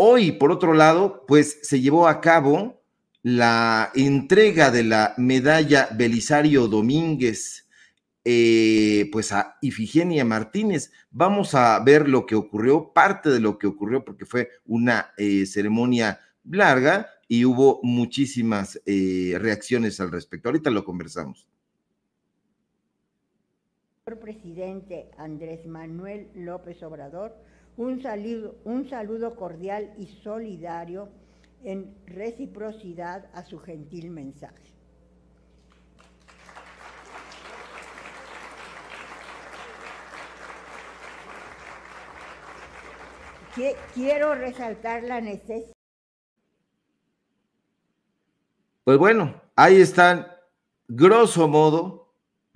Hoy, por otro lado, pues se llevó a cabo la entrega de la medalla Belisario Domínguez, eh, pues a Ifigenia Martínez. Vamos a ver lo que ocurrió, parte de lo que ocurrió, porque fue una eh, ceremonia larga y hubo muchísimas eh, reacciones al respecto. Ahorita lo conversamos. presidente Andrés Manuel López Obrador un saludo, un saludo cordial y solidario en reciprocidad a su gentil mensaje. Quiero resaltar la necesidad. Pues bueno, ahí están, grosso modo,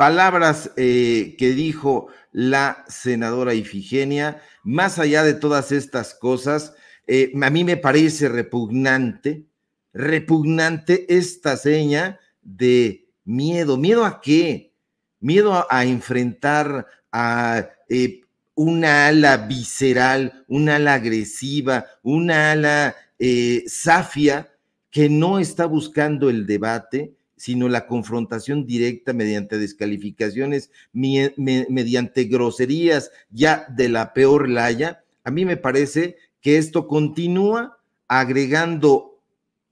Palabras eh, que dijo la senadora Ifigenia, más allá de todas estas cosas, eh, a mí me parece repugnante, repugnante esta seña de miedo. ¿Miedo a qué? Miedo a, enfrentar a eh, una ala visceral, una ala agresiva, una ala eh, zafia que no está buscando el debate, sino la confrontación directa mediante descalificaciones, mediante groserías ya de la peor laya, a mí me parece que esto continúa agregando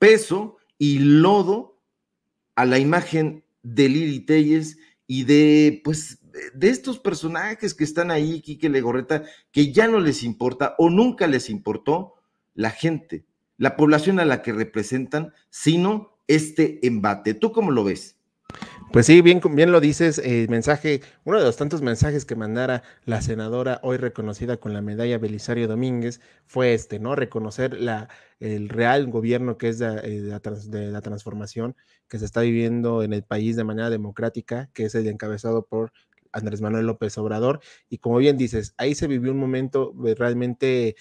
peso y lodo a la imagen de Lili Telles y de, pues, de estos personajes que están ahí, Quique Legorreta, que ya no les importa o nunca les importó la gente, la población a la que representan, sino este embate. ¿Tú cómo lo ves? Pues sí, bien, bien lo dices, eh, mensaje, uno de los tantos mensajes que mandara la senadora hoy reconocida con la medalla Belisario Domínguez fue este, ¿no? Reconocer la, el real gobierno que es de, eh, de, la transformación que se está viviendo en el país de manera democrática, que es el encabezado por Andrés Manuel López Obrador. Y como bien dices, ahí se vivió un momento eh, realmente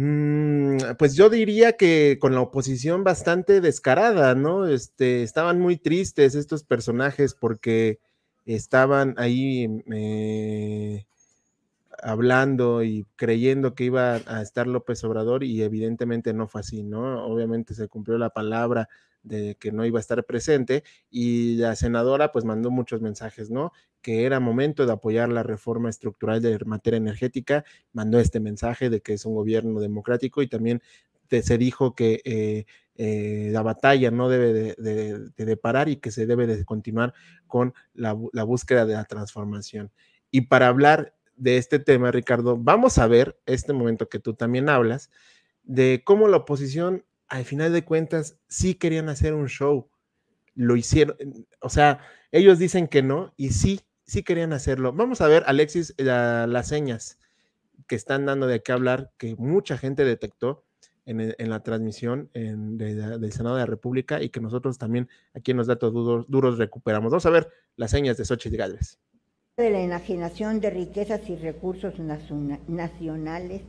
Mm, pues yo diría que con la oposición bastante descarada, ¿no? Este, estaban muy tristes estos personajes porque estaban ahí eh, hablando y creyendo que iba a estar López Obrador y evidentemente no fue así, ¿no? Obviamente se cumplió la palabra de que no iba a estar presente y la senadora pues mandó muchos mensajes, ¿no? Que era momento de apoyar la reforma estructural de materia energética, mandó este mensaje de que es un gobierno democrático y también se dijo que... Eh, eh, la batalla no debe de, parar y que se debe de continuar con la búsqueda de la transformación. Y para hablar de este tema, Ricardo, vamos a ver este momento que tú también hablas, de cómo la oposición, al final de cuentas, sí querían hacer un show. Lo hicieron, o sea, ellos dicen que no y sí, sí querían hacerlo. Vamos a ver, Alexis, las señas que están dando de qué hablar, que mucha gente detectó en, la transmisión del Senado de la República y que nosotros también aquí en los datos duros, recuperamos. Vamos a ver las señas de Xochitl Gálvez de la enajenación de riquezas y recursos nacionales,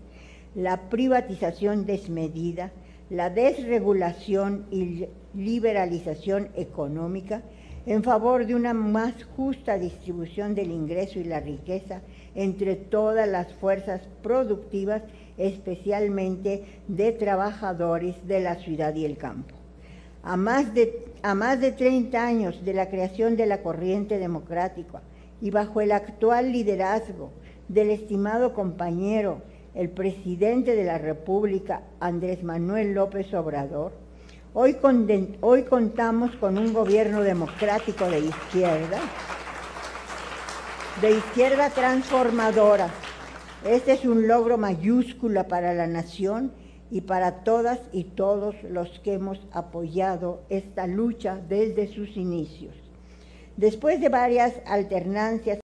la privatización desmedida, la desregulación y liberalización económica en favor de una más justa distribución del ingreso y la riqueza entre todas las fuerzas productivas, especialmente de trabajadores de la ciudad y el campo. A más de, a más de 30 años de la creación de la corriente democrática, y bajo el actual liderazgo del estimado compañero, el presidente de la República, Andrés Manuel López Obrador, hoy, hoy contamos con un gobierno democrático de izquierda, de izquierda transformadora. Este es un logro mayúscula para la nación y para todas y todos los que hemos apoyado esta lucha desde sus inicios. Después de varias alternancias.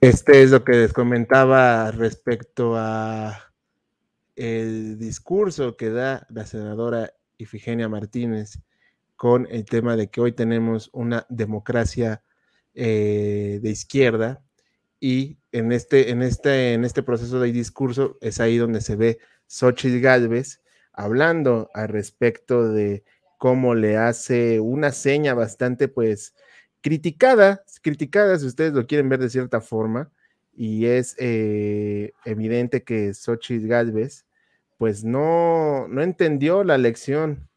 Este es lo que les comentaba respecto a el discurso que da la senadora Ifigenia Martínez con el tema de que hoy tenemos una democracia eh, de izquierda y en este, en, este, en este proceso de discurso es ahí donde se ve Xochitl Galvez hablando al respecto de cómo le hace una seña bastante, pues, criticada, criticada si ustedes lo quieren ver de cierta forma, y es eh, evidente que Xochitl Galvez, pues, no, no entendió la lección,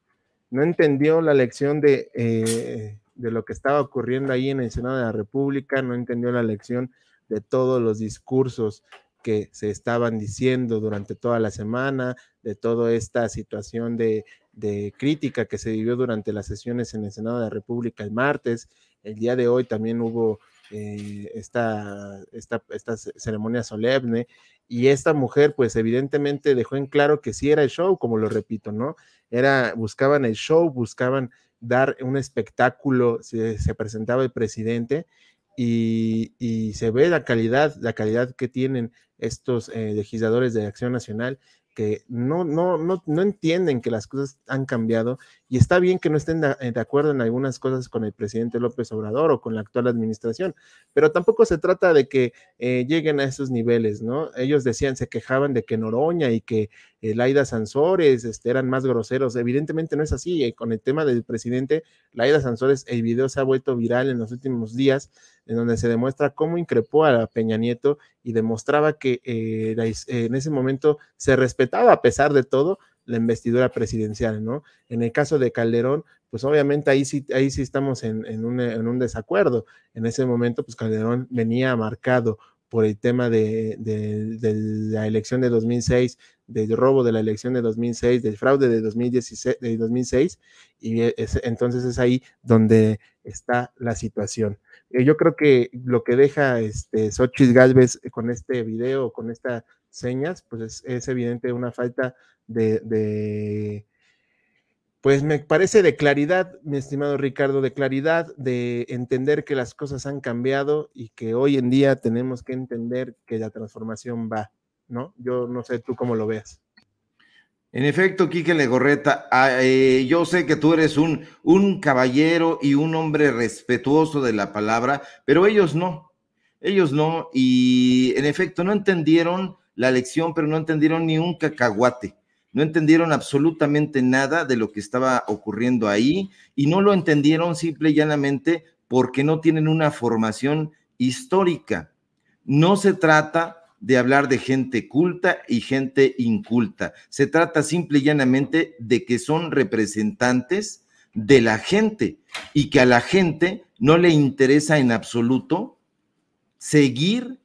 no entendió la lección de, eh, de lo que estaba ocurriendo ahí en el Senado de la República, no entendió la lección de todos los discursos que se estaban diciendo durante toda la semana, de toda esta situación de de crítica que se vivió durante las sesiones en el Senado de la República el martes. El día de hoy también hubo eh, esta, esta, ceremonia solemne y esta mujer pues evidentemente dejó en claro que si era el show, como lo repito, ¿no? Era, buscaban el show, buscaban dar un espectáculo, se, presentaba el presidente y, se ve la calidad, la calidad que tienen estos eh, legisladores de Acción Nacional que no, no, no, no entienden que las cosas han cambiado y está bien que no estén eh, de, acuerdo en algunas cosas con el presidente López Obrador o con la actual administración, pero tampoco se trata de que eh, lleguen a esos niveles, ¿no? Ellos decían, se quejaban de que Noroña y que Laida Sansores este, eran más groseros. Evidentemente no es así. Eh, con el tema del presidente Laida Sansores, el video se ha vuelto viral en los últimos días, en donde se demuestra cómo increpó a Peña Nieto y demostraba que en ese momento se respetaba a pesar de todo, la investidura presidencial, ¿no? En el caso de Calderón, pues obviamente ahí sí, ahí sí estamos en, en, un, en un desacuerdo. En ese momento, pues Calderón venía marcado por el tema de, de, la elección de 2006, del robo de la elección de 2006, del fraude de, 2016, de 2006, y entonces es ahí donde está la situación. Eh, yo creo que lo que deja este Xochitl Galvez con este video, con esta señas, pues es, evidente una falta de, pues me parece de claridad, mi estimado Ricardo, de claridad, de entender que las cosas han cambiado y que hoy en día tenemos que entender que la transformación va, ¿no? Yo no sé tú cómo lo veas. En efecto, Quique Legorreta, ah, eh, yo sé que tú eres un, un caballero y un hombre respetuoso de la palabra, pero ellos no, ellos no, y en efecto no entendieron la lección, pero no entendieron ni un cacahuate. No entendieron absolutamente nada de lo que estaba ocurriendo ahí y no lo entendieron simple y llanamente porque no tienen una formación histórica. No se trata de hablar de gente culta y gente inculta. Se trata simple y llanamente de que son representantes de la gente y que a la gente no le interesa en absoluto seguir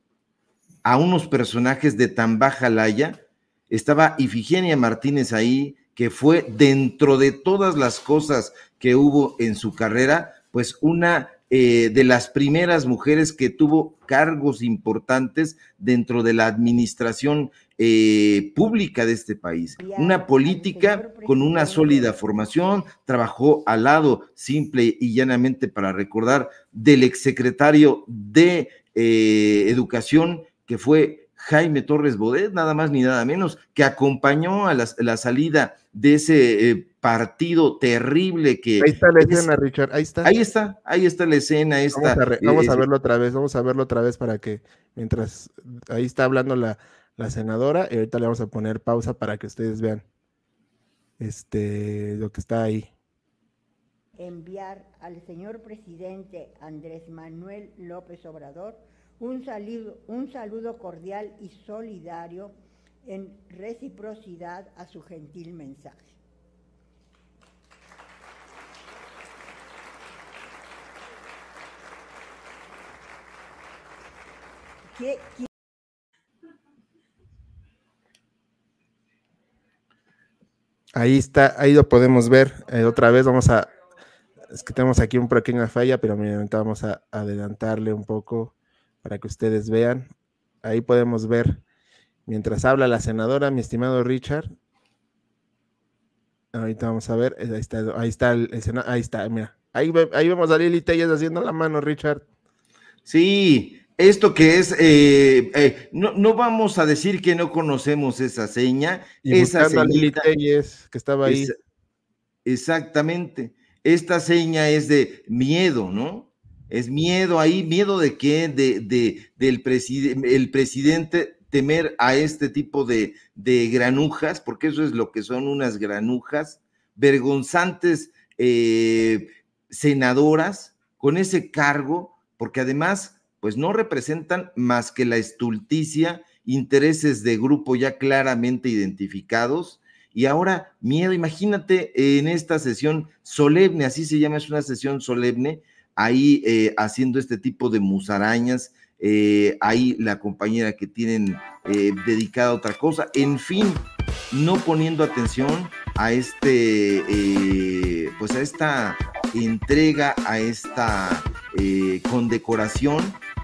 a unos personajes de tan baja laya. Estaba Ifigenia Martínez ahí, que fue dentro de todas las cosas que hubo en su carrera, pues una eh, de las primeras mujeres que tuvo cargos importantes dentro de la administración eh, pública de este país. Una política con una sólida formación, trabajó al lado, simple y llanamente para recordar, del exsecretario de eh, Educación, que fue Jaime Torres Bodet, nada más ni nada menos, que acompañó a la, salida de ese eh, partido terrible que... Ahí está la escena, Richard, ahí está. Ahí está, ahí está la escena. ahí vamos, vamos a, eh, verlo otra vez, vamos a verlo otra vez para que, mientras ahí está hablando la, senadora, y ahorita le vamos a poner pausa para que ustedes vean este, lo que está ahí. Enviar al señor presidente Andrés Manuel López Obrador un saludo, un saludo cordial y solidario en reciprocidad a su gentil mensaje. Ahí está, ahí lo podemos ver. Eh, otra vez vamos a... Es que tenemos aquí un pequeño falla, pero vamos a adelantarle un poco para que ustedes vean. Ahí podemos ver, mientras habla la senadora, mi estimado Richard. Ahorita vamos a ver, ahí está, ahí está el, ahí está, mira. Ahí, vemos a Lili haciendo la mano, Richard. Sí, esto que es, eh, eh, no, vamos a decir que no conocemos esa seña. esa seña Lili que estaba ahí. exactamente. Esta seña es de miedo, ¿no? Es miedo ahí, miedo de qué, de, del el presidente temer a este tipo de, granujas, porque eso es lo que son unas granujas, vergonzantes eh, senadoras con ese cargo, porque además, pues no representan más que la estulticia, intereses de grupo ya claramente identificados, y ahora miedo, imagínate en esta sesión solemne, así se llama, es una sesión solemne, ahí eh, haciendo este tipo de musarañas, eh, ahí la compañera que tienen eh, dedicada a otra cosa, en fin, no poniendo atención a este, pues a esta entrega, a esta condecoración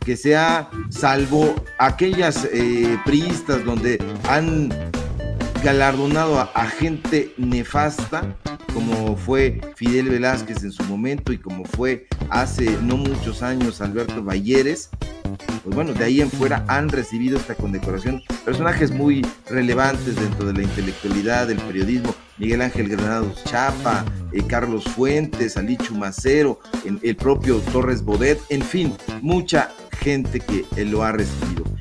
que sea salvo aquellas priistas donde han galardonado a, a, gente nefasta, como fue Fidel Velázquez en su momento y como fue hace no muchos años Alberto Valleres, pues bueno, de ahí en fuera han recibido esta condecoración personajes muy relevantes dentro de la intelectualidad, del periodismo, Miguel Ángel Granados Chapa, eh, Carlos Fuentes, Ali Macero, el propio Torres Bodet, en fin, mucha gente que eh, lo ha recibido.